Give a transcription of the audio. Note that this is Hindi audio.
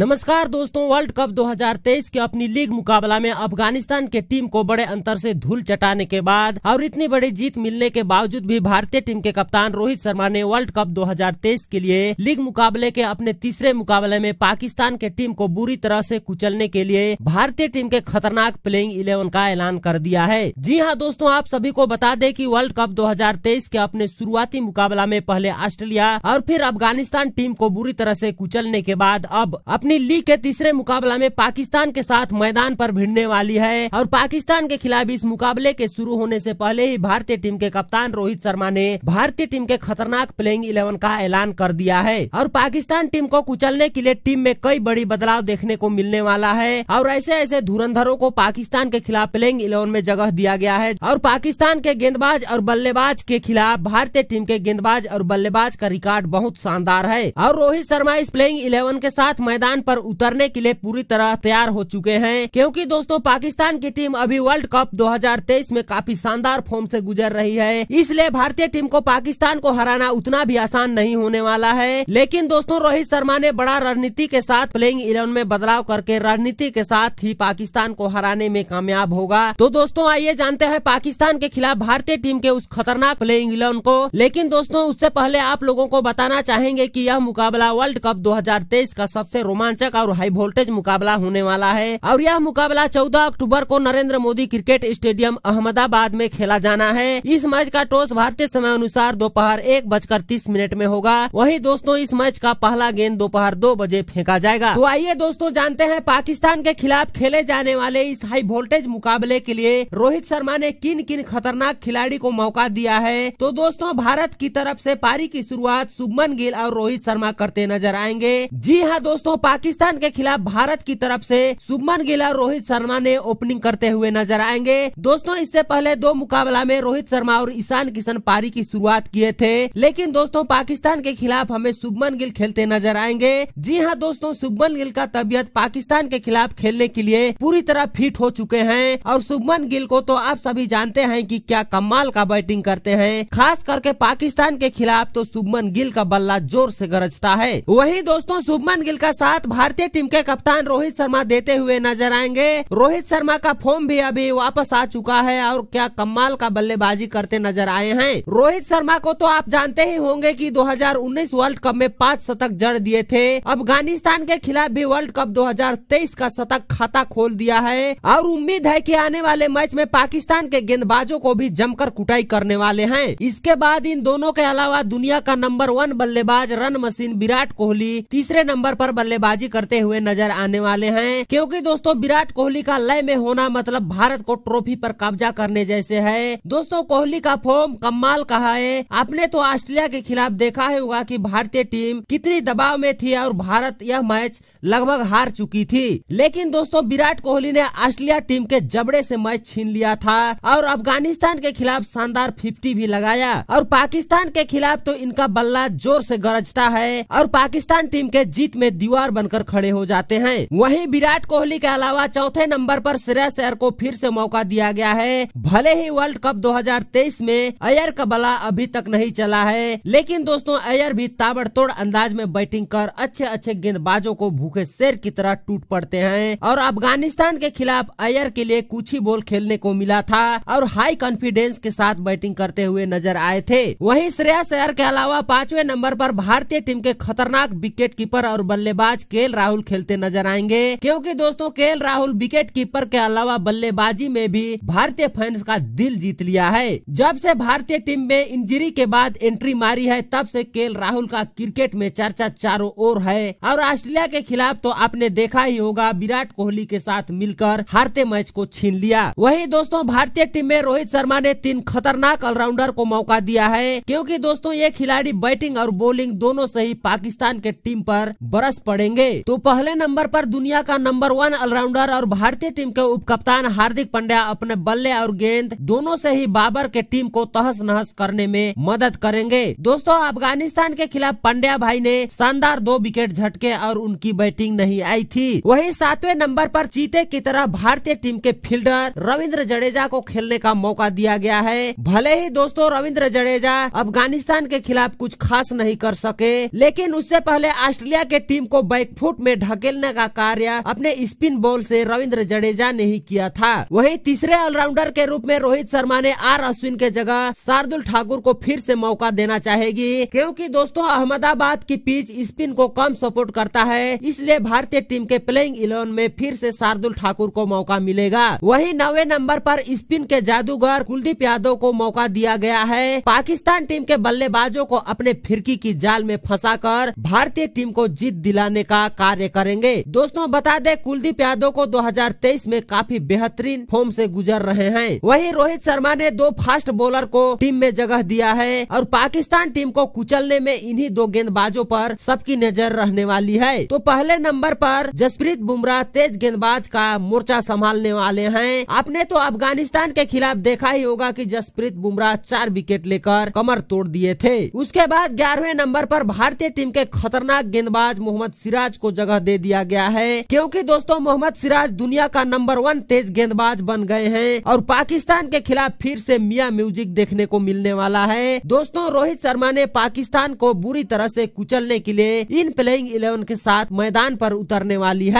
नमस्कार दोस्तों वर्ल्ड कप 2023 के अपनी लीग मुकाबला में अफगानिस्तान के टीम को बड़े अंतर से धूल चटाने के बाद और इतनी बड़ी जीत मिलने के बावजूद भी भारतीय टीम के कप्तान रोहित शर्मा ने वर्ल्ड कप 2023 के लिए लीग मुकाबले के अपने तीसरे मुकाबले में पाकिस्तान के टीम को बुरी तरह से कुचलने के लिए भारतीय टीम के खतरनाक प्लेइंग इलेवन का ऐलान कर दिया है जी हाँ दोस्तों आप सभी को बता दें की वर्ल्ड कप दो के अपने शुरुआती मुकाबला में पहले ऑस्ट्रेलिया और फिर अफगानिस्तान टीम को बुरी तरह ऐसी कुचलने के बाद अब अपने अपनी लीग के तीसरे मुकाबला में पाकिस्तान के साथ मैदान पर भिड़ने वाली है और पाकिस्तान के खिलाफ इस मुकाबले के शुरू होने से पहले ही भारतीय टीम के कप्तान रोहित शर्मा ने भारतीय टीम के खतरनाक प्लेइंग इलेवन का ऐलान कर दिया है और पाकिस्तान टीम को कुचलने के लिए टीम में कई बड़ी बदलाव देखने को मिलने वाला है और ऐसे ऐसे धुरंधरों को पाकिस्तान के खिलाफ प्लेइंग इलेवन में जगह दिया गया है और पाकिस्तान के गेंदबाज और बल्लेबाज के खिलाफ भारतीय टीम के गेंदबाज और बल्लेबाज का रिकॉर्ड बहुत शानदार है और रोहित शर्मा इस प्लेइंग इलेवन के साथ मैदान मैदान पर उतरने के लिए पूरी तरह तैयार हो चुके हैं क्योंकि दोस्तों पाकिस्तान की टीम अभी वर्ल्ड कप 2023 में काफी शानदार फॉर्म से गुजर रही है इसलिए भारतीय टीम को पाकिस्तान को हराना उतना भी आसान नहीं होने वाला है लेकिन दोस्तों रोहित शर्मा ने बड़ा रणनीति के साथ प्लेइंग इलेवन में बदलाव करके रणनीति के साथ ही पाकिस्तान को हराने में कामयाब होगा तो दोस्तों आइए जानते हैं पाकिस्तान के खिलाफ भारतीय टीम के उस खतरनाक प्लेइंग इलेवन को लेकिन दोस्तों उससे पहले आप लोगों को बताना चाहेंगे की यह मुकाबला वर्ल्ड कप दो का सबसे रोमांच रोमांचक और हाई वोल्टेज मुकाबला होने वाला है और यह मुकाबला चौदह अक्टूबर को नरेंद्र मोदी क्रिकेट स्टेडियम अहमदाबाद में खेला जाना है इस मैच का टॉस भारतीय समय अनुसार दोपहर एक बजकर तीस मिनट में होगा वही दोस्तों इस मैच का पहला गेंद दोपहर दो बजे फेंका जाएगा तो आइए दोस्तों जानते हैं पाकिस्तान के खिलाफ खेले जाने वाले इस हाई वोल्टेज मुकाबले के लिए रोहित शर्मा ने किन किन खतरनाक खिलाड़ी को मौका दिया है तो दोस्तों भारत की तरफ से पारी की शुरुआत शुभमन गिल और रोहित शर्मा करते नजर आएंगे जी हाँ दोस्तों पाकिस्तान के खिलाफ भारत की तरफ से शुभमन गिल और रोहित शर्मा ने ओपनिंग करते हुए नजर आएंगे दोस्तों इससे पहले दो मुकाबला में रोहित शर्मा और ईशान किशन पारी की शुरुआत किए थे लेकिन दोस्तों पाकिस्तान के खिलाफ हमें शुभमन गिल खेलते नजर आएंगे जी हाँ दोस्तों शुभमन गिल का तबियत पाकिस्तान के खिलाफ खेलने के लिए पूरी तरह फिट हो चुके हैं और शुभमन गिल को तो आप सभी जानते हैं कि क्या कमाल का बैटिंग करते हैं खास करके पाकिस्तान के खिलाफ तो शुभमन गिल का बल्ला जोर से गरजता है वही दोस्तों शुभमन गिल का साथ साथ भारतीय टीम के कप्तान रोहित शर्मा देते हुए नजर आएंगे रोहित शर्मा का फॉर्म भी अभी वापस आ चुका है और क्या कमाल का बल्लेबाजी करते नजर आए हैं रोहित शर्मा को तो आप जानते ही होंगे कि 2019 वर्ल्ड कप में पांच शतक जड़ दिए थे अफगानिस्तान के खिलाफ भी वर्ल्ड कप 2023 का शतक खाता खोल दिया है और उम्मीद है कि आने वाले मैच में पाकिस्तान के गेंदबाजों को भी जमकर कुटाई करने वाले हैं इसके बाद इन दोनों के अलावा दुनिया का नंबर वन बल्लेबाज रन मशीन विराट कोहली तीसरे नंबर पर बल्लेबाज बल्लेबाजी करते हुए नजर आने वाले हैं क्योंकि दोस्तों विराट कोहली का लय में होना मतलब भारत को ट्रॉफी पर कब्जा करने जैसे है दोस्तों कोहली का फॉर्म कमाल का है आपने तो ऑस्ट्रेलिया के खिलाफ देखा ही होगा कि भारतीय टीम कितनी दबाव में थी और भारत यह मैच लगभग हार चुकी थी लेकिन दोस्तों विराट कोहली ने ऑस्ट्रेलिया टीम के जबड़े से मैच छीन लिया था और अफगानिस्तान के खिलाफ शानदार फिफ्टी भी लगाया और पाकिस्तान के खिलाफ तो इनका बल्ला जोर से गरजता है और पाकिस्तान टीम के जीत में दीवार बनकर खड़े हो जाते हैं वहीं विराट कोहली के अलावा चौथे नंबर पर श्रेयस अयर को फिर से मौका दिया गया है भले ही वर्ल्ड कप 2023 में अयर का बला अभी तक नहीं चला है लेकिन दोस्तों अयर भी ताबड़तोड़ अंदाज में बैटिंग कर अच्छे अच्छे गेंदबाजों को भूखे शेर की तरह टूट पड़ते हैं और अफगानिस्तान के खिलाफ अयर के लिए कुछ ही बॉल खेलने को मिला था और हाई कॉन्फिडेंस के साथ बैटिंग करते हुए नजर आए थे वहीं श्रेयस अयर के अलावा पांचवें नंबर पर भारतीय टीम के खतरनाक विकेट कीपर और बल्लेबाज के राहुल खेलते नजर आएंगे क्योंकि दोस्तों के राहुल विकेट कीपर के अलावा बल्लेबाजी में भी भारतीय फैंस का दिल जीत लिया है जब से भारतीय टीम में इंजरी के बाद एंट्री मारी है तब से के राहुल का क्रिकेट में चर्चा चारों ओर है और ऑस्ट्रेलिया के खिलाफ तो आपने देखा ही होगा विराट कोहली के साथ मिलकर हारते मैच को छीन लिया वही दोस्तों भारतीय टीम में रोहित शर्मा ने तीन खतरनाक ऑलराउंडर को मौका दिया है क्योंकि दोस्तों ये खिलाड़ी बैटिंग और बॉलिंग दोनों से ही पाकिस्तान के टीम पर बरस पड़ेंगे होंगे तो पहले नंबर पर दुनिया का नंबर वन ऑलराउंडर और भारतीय टीम के उप कप्तान हार्दिक पांड्या अपने बल्ले और गेंद दोनों से ही बाबर के टीम को तहस नहस करने में मदद करेंगे दोस्तों अफगानिस्तान के खिलाफ पांड्या भाई ने शानदार दो विकेट झटके और उनकी बैटिंग नहीं आई थी वही सातवें नंबर पर चीते की तरह भारतीय टीम के फील्डर रविंद्र जडेजा को खेलने का मौका दिया गया है भले ही दोस्तों रविंद्र जडेजा अफगानिस्तान के खिलाफ कुछ खास नहीं कर सके लेकिन उससे पहले ऑस्ट्रेलिया के टीम को फुट में ढकेलने का कार्य अपने स्पिन बॉल से रविंद्र जडेजा ने ही किया था वही तीसरे ऑलराउंडर के रूप में रोहित शर्मा ने आर अश्विन के जगह शार्दुल ठाकुर को फिर से मौका देना चाहेगी क्योंकि दोस्तों अहमदाबाद की पिच स्पिन को कम सपोर्ट करता है इसलिए भारतीय टीम के प्लेइंग इलेवन में फिर से शार्दुल ठाकुर को मौका मिलेगा वही नवे नंबर पर स्पिन के जादूगर कुलदीप यादव को मौका दिया गया है पाकिस्तान टीम के बल्लेबाजों को अपने फिरकी की जाल में फंसा भारतीय टीम को जीत दिलाने का कार्य करेंगे दोस्तों बता दे कुलदीप यादव को 2023 में काफी बेहतरीन फॉर्म से गुजर रहे हैं वहीं रोहित शर्मा ने दो फास्ट बॉलर को टीम में जगह दिया है और पाकिस्तान टीम को कुचलने में इन्हीं दो गेंदबाजों पर सबकी नजर रहने वाली है तो पहले नंबर पर जसप्रीत बुमराह तेज गेंदबाज का मोर्चा संभालने वाले हैं आपने तो अफगानिस्तान के खिलाफ देखा ही होगा कि जसप्रीत बुमराह चार विकेट लेकर कमर तोड़ दिए थे उसके बाद ग्यारहवें नंबर पर भारतीय टीम के खतरनाक गेंदबाज मोहम्मद सिराज सिराज को जगह दे दिया गया है क्योंकि दोस्तों मोहम्मद सिराज दुनिया का नंबर वन तेज गेंदबाज बन गए हैं और पाकिस्तान के खिलाफ फिर से मिया म्यूजिक देखने को मिलने वाला है दोस्तों रोहित शर्मा ने पाकिस्तान को बुरी तरह से कुचलने के लिए इन प्लेइंग इलेवन के साथ मैदान पर उतरने वाली है